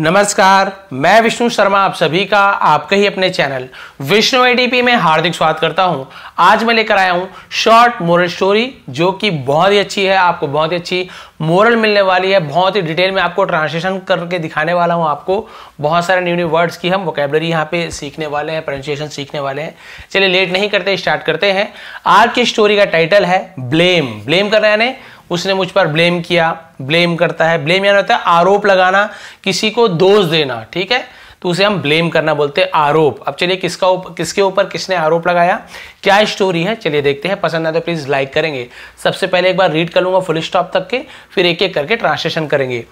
नमस्कार मैं विष्णु शर्मा आप सभी का आपके ही अपने चैनल विष्णु एडीपी में हार्दिक स्वागत करता हूं आज मैं लेकर आया हूं शॉर्ट मोरल स्टोरी जो कि बहुत ही अच्छी है आपको बहुत ही अच्छी मोरल मिलने वाली है बहुत ही डिटेल में आपको ट्रांसलेशन करके दिखाने वाला हूं आपको बहुत सारे न्यू न्यू वर्ड्स की हम वोकेबलरी यहाँ पे सीखने वाले हैं प्रोनाउंसिएशन सीखने वाले हैं चलिए लेट नहीं करते स्टार्ट करते हैं आज की स्टोरी का टाइटल है ब्लेम ब्लेम करना यानी उसने मुझ पर ब्लेम किया ब्लेम करता है ब्लेम यानी होता है आरोप लगाना किसी को दोष देना ठीक है तो उसे हम ब्लेम करना बोलते हैं आरोप अब चलिए किसका उप, किसके ऊपर किसने आरोप लगाया क्या स्टोरी है चलिए देखते हैं पसंद आए तो प्लीज़ लाइक करेंगे सबसे पहले एक बार रीड कर लूंगा फुल स्टॉप तक के फिर एक एक करके ट्रांसलेशन करेंगे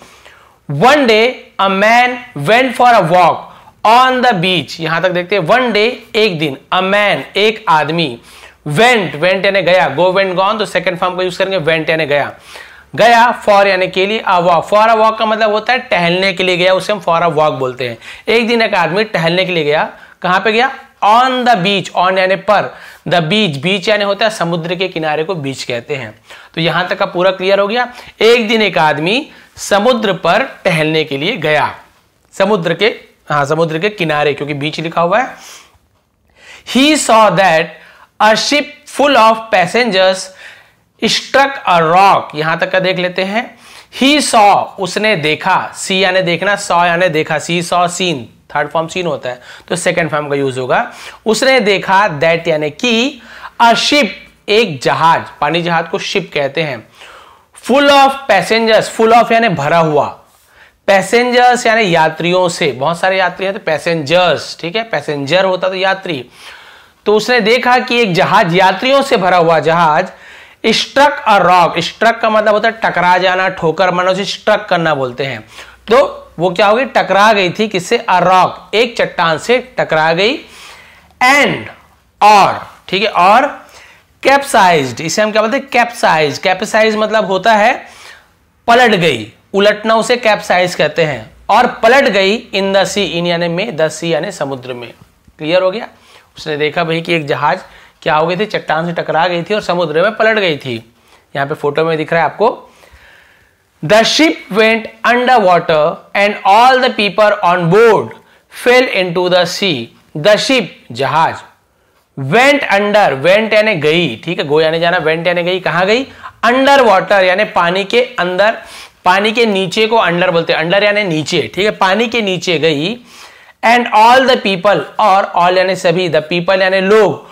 one day a man went for a walk on the beach यहां तक देखते हैं वन डे एक दिन अ मैन एक आदमी वेंट वेंट यानी गया गो वेंट गॉन तो सेकंड फॉर्म को यूज करेंगे वेंट यानी गया गया फॉर यानी के लिए a walk for a walk का मतलब होता है टहलने के लिए गया उसे हम फॉर अ वॉक बोलते हैं एक दिन एक आदमी टहलने के लिए गया कहां पे गया ऑन द बीच ऑन यानी पर द बीच बीच यानी होता है समुद्र के किनारे को बीच कहते हैं तो यहां तक का पूरा क्लियर हो गया एक दिन एक आदमी समुद्र पर टहलने के लिए गया समुद्र के हाँ समुद्र के किनारे क्योंकि बीच लिखा हुआ है he saw that a ship full of passengers struck a rock यहां तक का देख लेते हैं ही सॉ उसने देखा सी यानी देखना सॉ यानी देखा see saw seen third form seen होता है तो सेकेंड फॉर्म का यूज होगा उसने देखा दैट यानी कि अ शिप एक जहाज पानी जहाज को शिप कहते हैं full of passengers full of यानी भरा हुआ पैसेंजर्स यानी यात्रियों से बहुत सारे यात्री हैं तो पैसेंजर्स ठीक है पैसेंजर होता तो यात्री तो उसने देखा कि एक जहाज यात्रियों से भरा हुआ जहाज स्ट्रक और रॉक स्ट्रक का मतलब होता है टकरा जाना ठोकर मारना उसे स्ट्रक करना बोलते हैं तो वो क्या हो गई टकरा गई थी किससे अ रॉक एक चट्टान से टकरा गई एंड और ठीक है और कैप्साइज इसे हम क्या बोलते हैं कैप्साइज कैप्साइज मतलब होता है पलट गई उलटना उसे कैप्साइज कहते हैं और पलट गई इन द सी इन यानी में द सी यानी समुद्र में क्लियर हो गया उसने देखा भाई कि एक जहाज क्या हो गई थी चट्टान से टकरा गई थी और समुद्र में पलट गई थी यहाँ पे फोटो में दिख रहा है आपको the ship went under water and all the people on board fell into the sea the ship जहाज वेंट अंडर वेंट यानी गई ठीक है गो यानी जाना वेंट यानी गई कहां गई अंडर वॉटर यानी पानी के अंदर पानी के नीचे को अंडर बोलते हैं अंडर यानी नीचे ठीक है पानी के नीचे गई एंड ऑल द पीपल और ऑल यानी सभी द पीपल यानी लोग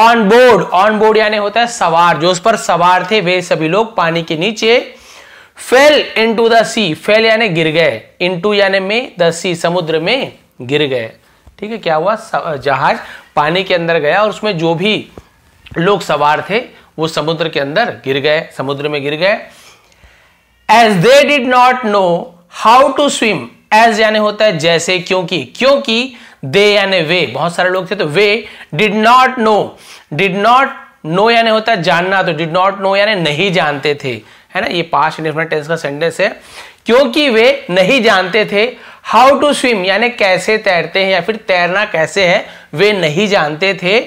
ऑन बोर्ड ऑन बोर्ड यानी होता है सवार जो उस पर सवार थे वे सभी लोग पानी के नीचे fell into the sea fell यानी गिर गए टू यानी में द सी समुद्र में गिर गए ठीक है क्या हुआ जहाज पानी के अंदर गया और उसमें जो भी लोग सवार थे वो समुद्र के अंदर गिर गए समुद्र में गिर गए as they did not know how to swim as यानी होता है जैसे क्योंकि क्योंकि दे यानी वे बहुत सारे लोग थे तो वे did not know did not know यानी होता है जानना तो डिड नॉट नो यानी नहीं जानते थे है ना ये पास्ट इंडिफरेंट टेंस का सेंटेंस है क्योंकि वे नहीं जानते थे हाउ टू स्विम यानी कैसे तैरते हैं या फिर तैरना कैसे है वे नहीं जानते थे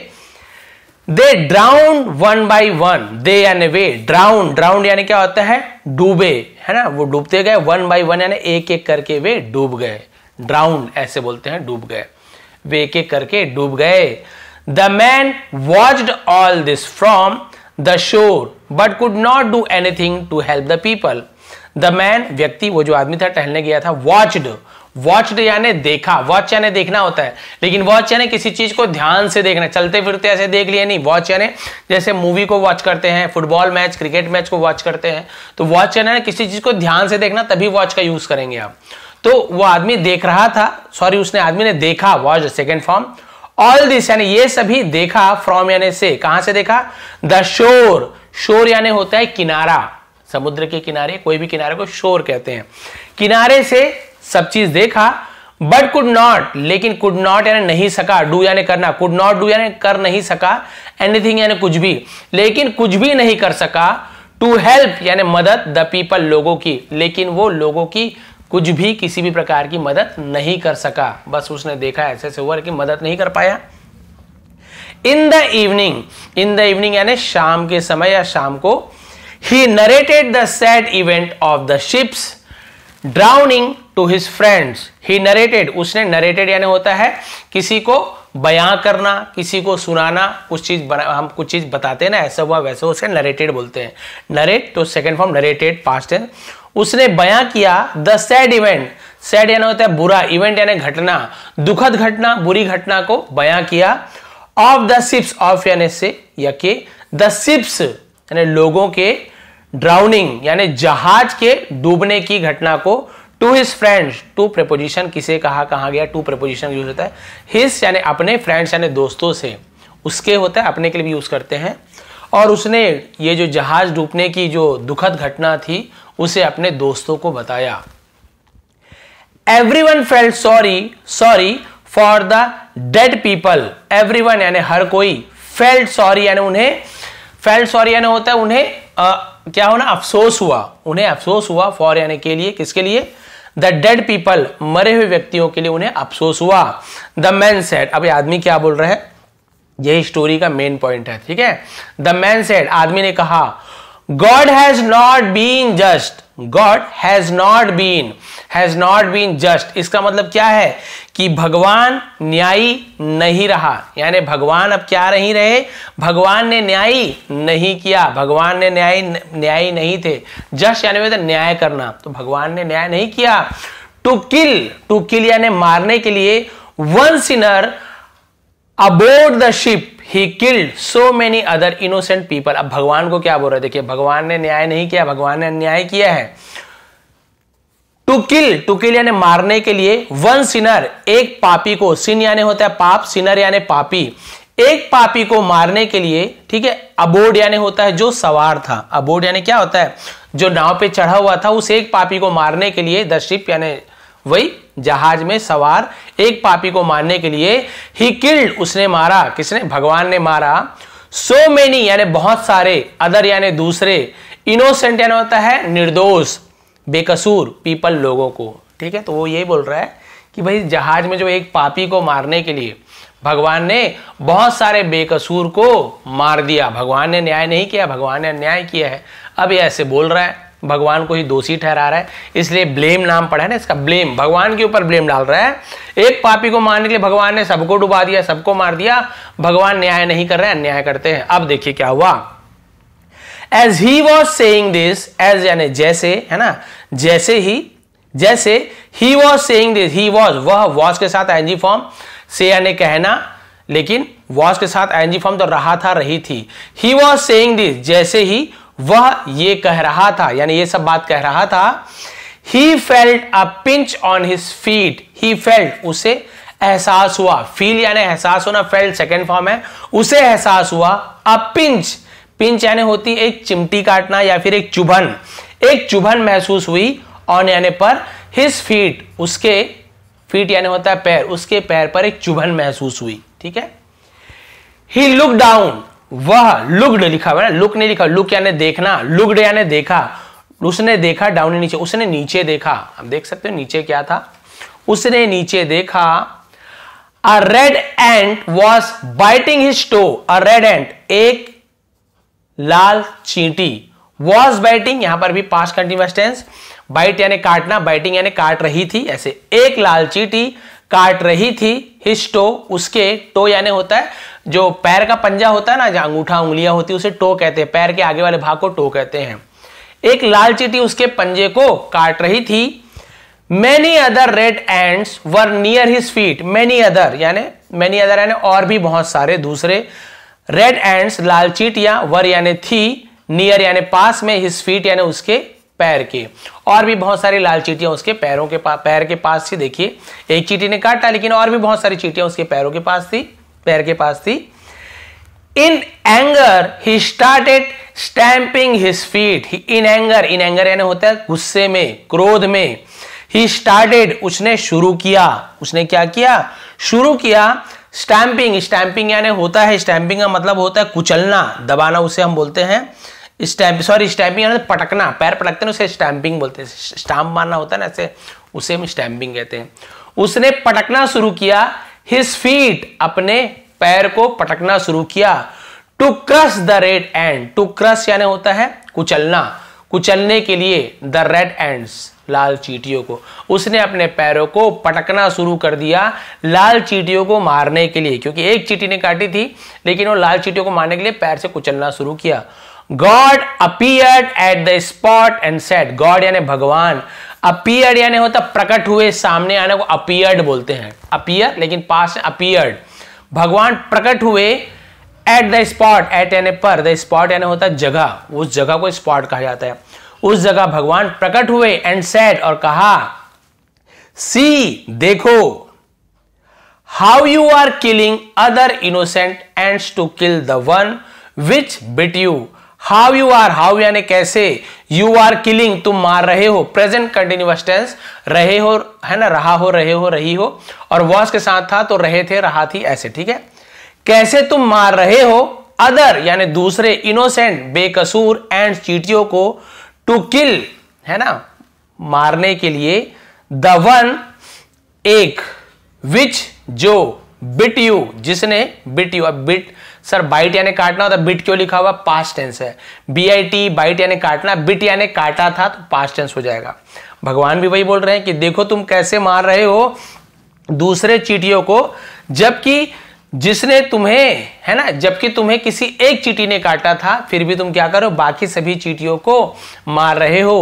they drown one by one they यानी वे ड्राउन ड्राउन यानी क्या होता है डूबे है ना वो डूबते गए वन बाई वन यानी एक एक करके वे डूब गए ड्राउन ऐसे बोलते हैं डूब गए वे एक एक करके डूब गए the man watched all this from the shore but could not do anything to help the people the man व्यक्ति वो जो आदमी था टहलने गया था वॉचड वॉच्ड तो यानी देखा वॉच यानी देखना होता है लेकिन वॉच यानी किसी चीज को ध्यान से देखना चलते फिरते ऐसे देख लिया नहीं वॉच यानी जैसे मूवी को वॉच करते हैं फुटबॉल मैच क्रिकेट मैच को वॉच करते हैं तो वॉच यानी किसी चीज को ध्यान से देखना तभी वॉच का यूज करेंगे आप तो वो आदमी देख रहा था सॉरी उसने आदमी ने देखा watch second form all this यानी ये सभी देखा फ्रॉम यानी से कहां से देखा द शोर शोर यानी होता है किनारा समुद्र के किनारे कोई भी किनारे को शोर कहते हैं किनारे से सब चीज देखा बट कुड नॉट लेकिन कुड नॉट यानी नहीं सका डू यानी करना कुड नॉट डू यानी कर नहीं सका एनीथिंग यानी कुछ भी लेकिन कुछ भी नहीं कर सका टू हेल्प यानी मदद द पीपल लोगों की लेकिन वो लोगों की कुछ भी किसी भी प्रकार की मदद नहीं कर सका बस उसने देखा ऐसे से हुआ कि मदद नहीं कर पाया in the evening in the evening यानी शाम के समय या शाम को he narrated the sad event of the ship's drowning to his friends he narrated उसने नरेटेड यानी होता है किसी को बयां करना किसी को सुनाना कुछ चीज़ हम कुछ चीज़ बताते हैं ना ऐसा हुआ वैसा उसे नरेटेड बोलते हैं नरेट तो सेकेंड फॉर्म नरेटेड पास्ट है उसने बयां किया द सैड इवेंट सैड यानी होता है बुरा इवेंट यानी घटना दुखद घटना बुरी घटना को बयां किया ऑफ द सिप्स ऑफ यानी से या के द सिप्स यानी लोगों के ड्राउनिंग यानी जहाज के डूबने की घटना को to his friends to preposition किसे कहा कहा गया टू प्रपोजिशन यूज होता है हिज यानी अपने फ्रेंड्स यानी दोस्तों से उसके होता है अपने के लिए भी यूज़ करते हैं और उसने ये जो जहाज डूबने की जो दुखद घटना थी उसे अपने दोस्तों को बताया everyone felt sorry sorry for the dead people everyone यानी हर कोई फेल्ट सॉरी यानी उन्हें फेल्ट सॉरी यानी होता है उन्हें आ, क्या होना अफसोस हुआ उन्हें अफसोस हुआ फॉर यानी के लिए किसके लिए द डेड पीपल मरे हुए व्यक्तियों के लिए उन्हें अफसोस हुआ द मैन सेट अब आदमी क्या बोल रहे हैं यही स्टोरी का मेन पॉइंट है ठीक है द मैन सेट आदमी ने कहा God has not been just God has not been has not been just इसका मतलब क्या है कि भगवान न्यायी नहीं रहा यानी भगवान अब क्या नहीं रहे भगवान ने न्यायी नहीं किया भगवान ने न्याय न्यायी नहीं थे जस्ट यानी न्याय करना तो भगवान ने न्याय नहीं किया टू किल टू किल यानी मारने के लिए one sinner aboard the ship he killed so many other innocent people अब भगवान को क्या बोल रहे देखिए भगवान ने न्याय नहीं किया भगवान ने अन्याय किया है टू किल टू किल यानी मारने के लिए वन सिनर एक पापी को सिन यानी होता है पाप सिनर यानी पापी एक पापी को मारने के लिए ठीक है अबोर्ड यानी होता है जो सवार था अबोर्ड यानी क्या होता है जो नाव पे चढ़ा हुआ था उस एक पापी को मारने के लिए द शिप यानी वही जहाज में सवार एक पापी को मारने के लिए ही किल्ड उसने मारा किसने भगवान ने मारा सो मेनी यानी बहुत सारे अदर यानी दूसरे इनोसेंट यानी होता है निर्दोष बेकसूर पीपल लोगों को ठीक है तो वो यही बोल रहा है कि भाई जहाज में जो एक पापी को मारने के लिए भगवान ने बहुत सारे बेकसूर को मार दिया भगवान ने न्याय नहीं किया भगवान ने न्याय किया है अब ये ऐसे बोल रहा है भगवान को ही दोषी ठहरा रहा है इसलिए ब्लेम नाम पड़ा है ना इसका ब्लेम भगवान के ऊपर ब्लेम डाल रहा है एक पापी को मारने के लिए भगवान ने सबको डुबा दिया सबको मार दिया भगवान न्याय नहीं कर रहे हैं अन्याय करते हैं अब देखिए क्या हुआ as he was saying this as यानी जैसे है ना जैसे ही जैसे he was saying this he was वह वॉज के साथ एनजी फॉर्म से यानी कहना लेकिन वॉज के साथ एनजी फॉर्म तो रहा था रही थी ही वॉज सेइंग दिस जैसे ही वह ये कह रहा था यानी ये सब बात कह रहा था he felt a pinch on his feet he felt उसे एहसास हुआ फील यानी एहसास होना फेल्ट सेकेंड फॉर्म है उसे एहसास हुआ अ पिंच पिंच यानी होती एक चिमटी काटना या फिर एक चुभन एक चुभन महसूस हुई ऑन यानी पर हिज फीट उसके फीट यानी होता है पैर उसके पैर पर एक चुभन महसूस हुई ठीक है ही लुक डाउन वह लुकड लिखा हुआ लुक नहीं लिखा लुक यानी देखना लुकड यानी देखा उसने देखा डाउन नीचे उसने नीचे देखा हम देख सकते हो नीचे क्या था उसने नीचे देखा a red ant was biting his toe a red ant एक लाल चींटी वॉज बाइटिंग यहां पर भी पास कंटिन्यूस टेंस बाइट यानी काटना बाइटिंग यानी काट रही थी ऐसे एक लाल चींटी काट रही थी हिज टो उसके टो यानी होता है जो पैर का पंजा होता है ना जहां अंगूठा उंगलियां होती है उसे टो कहते हैं पैर के आगे वाले भाग को टो कहते हैं एक लाल चींटी उसके पंजे को काट रही थी many other red ants were near his feet many other यानी मैनी अदर यानी और भी बहुत सारे दूसरे रेड एंड्स लाल या वर यानी थी नियर यानी पास में हिस फीट यानी उसके पैर के और भी बहुत सारी लाल चीटियां उसके पैरों के पास पैर के पास थी देखिए एक चीटी ने काटा लेकिन और भी बहुत सारी चीटियां उसके पैरों के पास थी पैर के पास थी in anger he started stamping his feet in anger in anger यानी होता है गुस्से में क्रोध में ही स्टार्टेड उसने शुरू किया उसने क्या किया शुरू किया स्टैंपिंग स्टैंपिंग यानी होता है स्टैंपिंग का मतलब होता है कुचलना दबाना उसे हम बोलते हैं स्टैंप सॉरी स्टैंपिंग यानी पटकना पैर पटकते हैं उसे स्टैंपिंग बोलते हैं स्टैम्प मारना होता है ना ऐसे उसे हम स्टैंपिंग कहते हैं उसने पटकना शुरू किया हिज फीट अपने पैर को पटकना शुरू किया to crush the red ant to crush यानी होता है कुचलना कुचलने के लिए द रेड एंड्स लाल चीटियों को उसने अपने पैरों को पटकना शुरू कर दिया लाल चीटियों को मारने के लिए क्योंकि एक चीटी ने काटी थी लेकिन वो लाल चीटियों को मारने के लिए पैर से कुचलना शुरू किया God appeared at the spot and said God यानी भगवान अपियर यानी होता प्रकट हुए सामने आने को अपियर्ड बोलते हैं अपियर लेकिन पास अपियर्ड भगवान प्रकट हुए एट द स्पॉट एट यानी पर द स्पॉट यानी होता जगह उस जगह को स्पॉट कहा जाता है उस जगह भगवान प्रकट हुए एंड सैड और कहा सी देखो how you are killing other innocent ants to kill the one which bit you how you are how यानी कैसे यू आर किलिंग तुम मार रहे हो प्रेजेंट कंटिन्यूस टेंस रहे हो है ना रहा हो रहे हो रही हो और वॉस के साथ था तो रहे थे रहा थी ऐसे ठीक है कैसे तुम मार रहे हो अदर यानी दूसरे इनोसेंट बेकसूर एंड चीटियों को टू किल है ना मारने के लिए द वन एक विच जो बिट यू जिसने बिट यू अब बिट सर बाइट यानी काटना होता बिट क्यों लिखा हुआ पास्ट टेंस है बी आई टी बाइट यानी काटना बिट यानी काटा था तो पास्ट टेंस हो जाएगा भगवान भी वही बोल रहे हैं कि देखो तुम कैसे मार रहे हो दूसरे चीटियों को जबकि जिसने तुम्हें है ना जबकि तुम्हें किसी एक चीटी ने काटा था फिर भी तुम क्या करो बाकी सभी चीटियों को मार रहे हो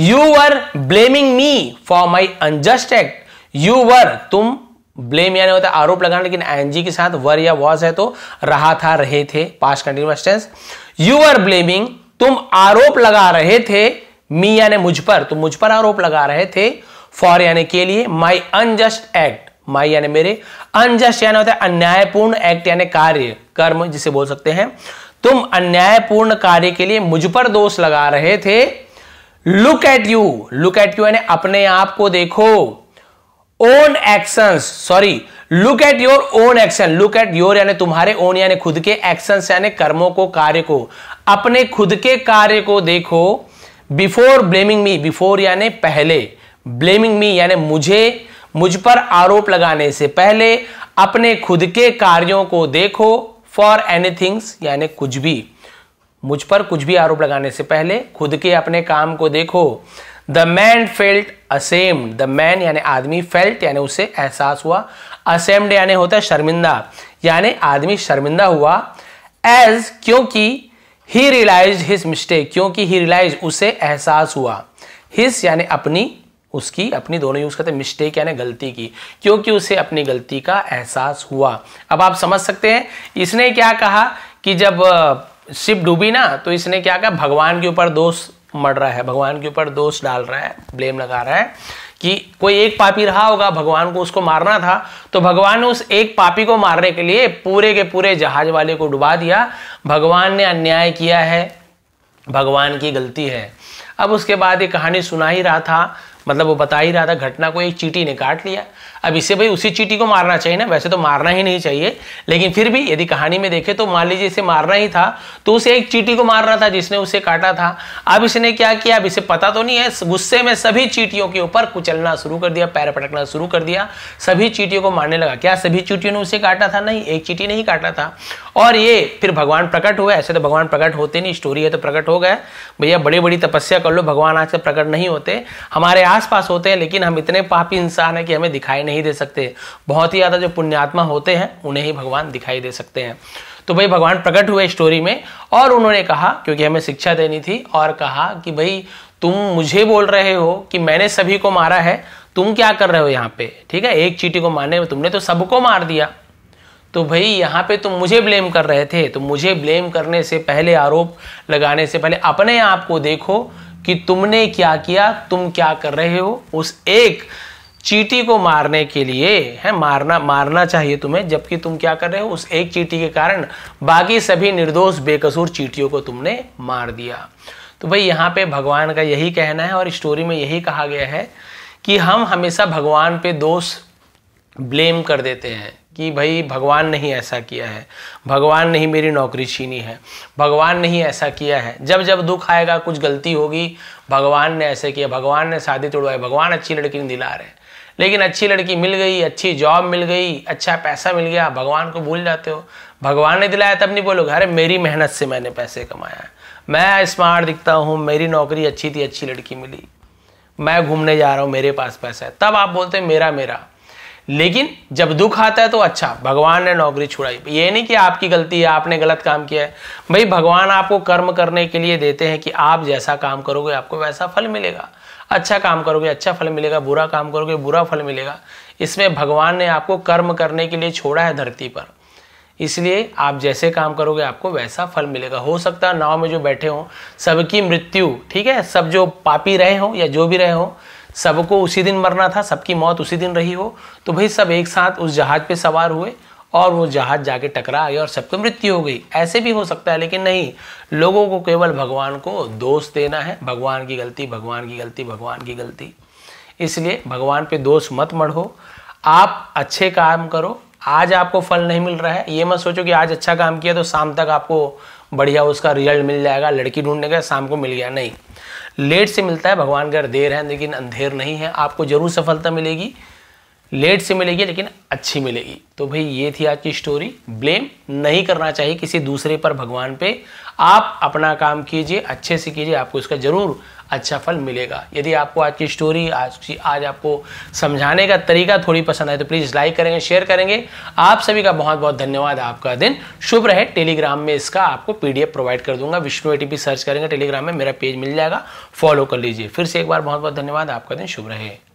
you are blaming me for my unjust act you were तुम ब्लेम यानी होता है आरोप लगाना लेकिन एनजी के साथ वर या वॉज है तो रहा था रहे थे past continuous tense you are blaming तुम आरोप लगा रहे थे मी यानी मुझ पर तुम मुझ पर आरोप लगा रहे थे फॉर यानी के लिए माई अनजस्ट एक्ट माई यानी मेरे अनजस्ट यानी होता है अन्यायपूर्ण एक्ट यानी कार्य कर्म जिसे बोल सकते हैं तुम अन्यायपूर्ण कार्य के लिए मुझ पर दोष लगा रहे थे look at you look at you यानी अपने आप को देखो own action sorry look at your own action look at your यानी तुम्हारे ओन यानी खुद के एक्शन यानी कर्मों को कार्य को अपने खुद के कार्य को देखो बिफोर ब्लेमिंग मी बिफोर यानी पहले ब्लेमिंग मी यानी मुझे मुझ पर आरोप लगाने से पहले अपने खुद के कार्यों को देखो फॉर एनी थिंग्स यानी कुछ भी मुझ पर कुछ भी आरोप लगाने से पहले खुद के अपने काम को देखो the man felt ashamed the man यानी आदमी फेल्ट यानी उसे एहसास हुआ असेम्ड यानी होता है शर्मिंदा यानी आदमी शर्मिंदा हुआ एज क्योंकि ही रियलाइज हिज मिस्टेक क्योंकि ही रियलाइज उसे एहसास हुआ हिस यानी अपनी उसकी अपनी दोनों यूज़ करते मिस्टेक यानी गलती की क्योंकि उसे अपनी गलती का एहसास हुआ अब आप समझ सकते हैं इसने क्या कहा कि जब शिप डूबी ना तो इसने क्या कहा भगवान के ऊपर दोष मर रहा है भगवान के ऊपर दोष डाल रहा है ब्लेम लगा रहा है कि कोई एक पापी रहा होगा भगवान को उसको मारना था तो भगवान ने उस एक पापी को मारने के लिए पूरे के पूरे जहाज वाले को डुबा दिया भगवान ने अन्याय किया है भगवान की गलती है अब उसके बाद ये कहानी सुना ही रहा था मतलब वो बता ही रहा था घटना को एक चीटी ने काट लिया अब इसे भाई उसी चीटी को मारना चाहिए ना वैसे तो मारना ही नहीं चाहिए लेकिन फिर भी यदि कहानी में देखे तो मान लीजिए इसे मारना ही था तो उसे एक चीटी को मार रहा था जिसने उसे काटा था अब इसने क्या किया अब इसे पता तो नहीं है गुस्से में सभी चीटियों के ऊपर कुचलना शुरू कर दिया पैर पटकना शुरू कर दिया सभी चीटियों को मारने लगा क्या सभी चीटियों ने उसे काटा था नहीं एक चीटी नहीं काटा था और ये फिर भगवान प्रकट हुए ऐसे तो भगवान प्रकट होते नहीं स्टोरी है तो प्रकट हो गए भैया बड़ी बड़ी तपस्या कर लो भगवान आज से प्रकट नहीं होते हमारे आसपास होते हैं लेकिन हम इतने पापी इंसान हैं कि हमें दिखाई नहीं दे सकते बहुत ही ज़्यादा जो पुण्यात्मा होते हैं उन्हें ही भगवान दिखाई दे सकते हैं तो भाई भगवान प्रकट हुए स्टोरी में और उन्होंने कहा क्योंकि हमें शिक्षा देनी थी और कहा कि भाई तुम मुझे बोल रहे हो कि मैंने सभी को मारा है तुम क्या कर रहे हो यहाँ पे ठीक है एक चीटी को मारने में तुमने तो सबको मार दिया तो भाई यहाँ पे तुम मुझे ब्लेम कर रहे थे तो मुझे ब्लेम करने से पहले आरोप लगाने से पहले अपने आप को देखो कि तुमने क्या किया तुम क्या कर रहे हो उस एक चीटी को मारने के लिए है मारना मारना चाहिए तुम्हें जबकि तुम क्या कर रहे हो उस एक चीटी के कारण बाकी सभी निर्दोष बेकसूर चीटियों को तुमने मार दिया तो भाई यहाँ पे भगवान का यही कहना है और स्टोरी में यही कहा गया है कि हम हमेशा भगवान पे दोष ब्लेम कर देते हैं कि भाई भगवान नहीं ऐसा किया है भगवान ने ही मेरी नौकरी छीनी है भगवान ने ही ऐसा किया है जब जब दुख आएगा कुछ गलती होगी भगवान ने ऐसे किया भगवान ने शादी तोड़वाई भगवान अच्छी लड़की नहीं दिला रहे लेकिन अच्छी लड़की मिल गई अच्छी जॉब मिल गई अच्छा पैसा मिल गया भगवान को भूल जाते हो भगवान ने दिलाया तब नहीं बोलोगे अरे मेरी मेहनत से मैंने पैसे कमाया मैं स्मार्ट दिखता हूँ मेरी नौकरी अच्छी थी अच्छी लड़की मिली मैं घूमने जा रहा हूँ मेरे पास पैसा है तब आप बोलते हैं मेरा मेरा लेकिन जब दुख आता है तो अच्छा भगवान ने नौकरी छुड़ाई ये नहीं कि आपकी गलती है आपने गलत काम किया है भाई भगवान आपको कर्म करने के लिए देते हैं कि आप जैसा काम करोगे आपको वैसा फल मिलेगा अच्छा काम करोगे अच्छा फल मिलेगा बुरा काम करोगे बुरा फल मिलेगा इसमें भगवान ने आपको कर्म करने के लिए छोड़ा है धरती पर इसलिए आप जैसे काम करोगे आपको वैसा फल मिलेगा हो सकता है नाव में जो बैठे हों सबकी मृत्यु ठीक है सब जो पापी रहे हों या जो भी रहे हों सबको उसी दिन मरना था सबकी मौत उसी दिन रही हो तो भाई सब एक साथ उस जहाज़ पे सवार हुए और वो जहाज़ जाके टकरा गया और सबकी मृत्यु हो गई ऐसे भी हो सकता है लेकिन नहीं लोगों को केवल भगवान को दोष देना है भगवान की गलती भगवान की गलती भगवान की गलती इसलिए भगवान पे दोष मत मढ़ो आप अच्छे काम करो आज आपको फल नहीं मिल रहा है ये मत सोचो कि आज अच्छा काम किया तो शाम तक आपको बढ़िया उसका रिजल्ट मिल जाएगा लड़की ढूंढने का शाम को मिल गया नहीं लेट से मिलता है भगवान घर देर है लेकिन अंधेर नहीं है आपको जरूर सफलता मिलेगी लेट से मिलेगी लेकिन अच्छी मिलेगी तो भाई ये थी आज की स्टोरी ब्लेम नहीं करना चाहिए किसी दूसरे पर भगवान पे आप अपना काम कीजिए अच्छे से कीजिए आपको इसका ज़रूर अच्छा फल मिलेगा यदि आपको आज की स्टोरी आज की आज आपको समझाने का तरीका थोड़ी पसंद आए तो प्लीज़ लाइक करेंगे शेयर करेंगे आप सभी का बहुत बहुत धन्यवाद आपका दिन शुभ रहे टेलीग्राम में इसका आपको पीडीएफ प्रोवाइड कर दूंगा विष्णु ए सर्च करेंगे टेलीग्राम में मेरा पेज मिल जाएगा फॉलो कर लीजिए फिर से एक बार बहुत बहुत धन्यवाद आपका दिन शुभ रहे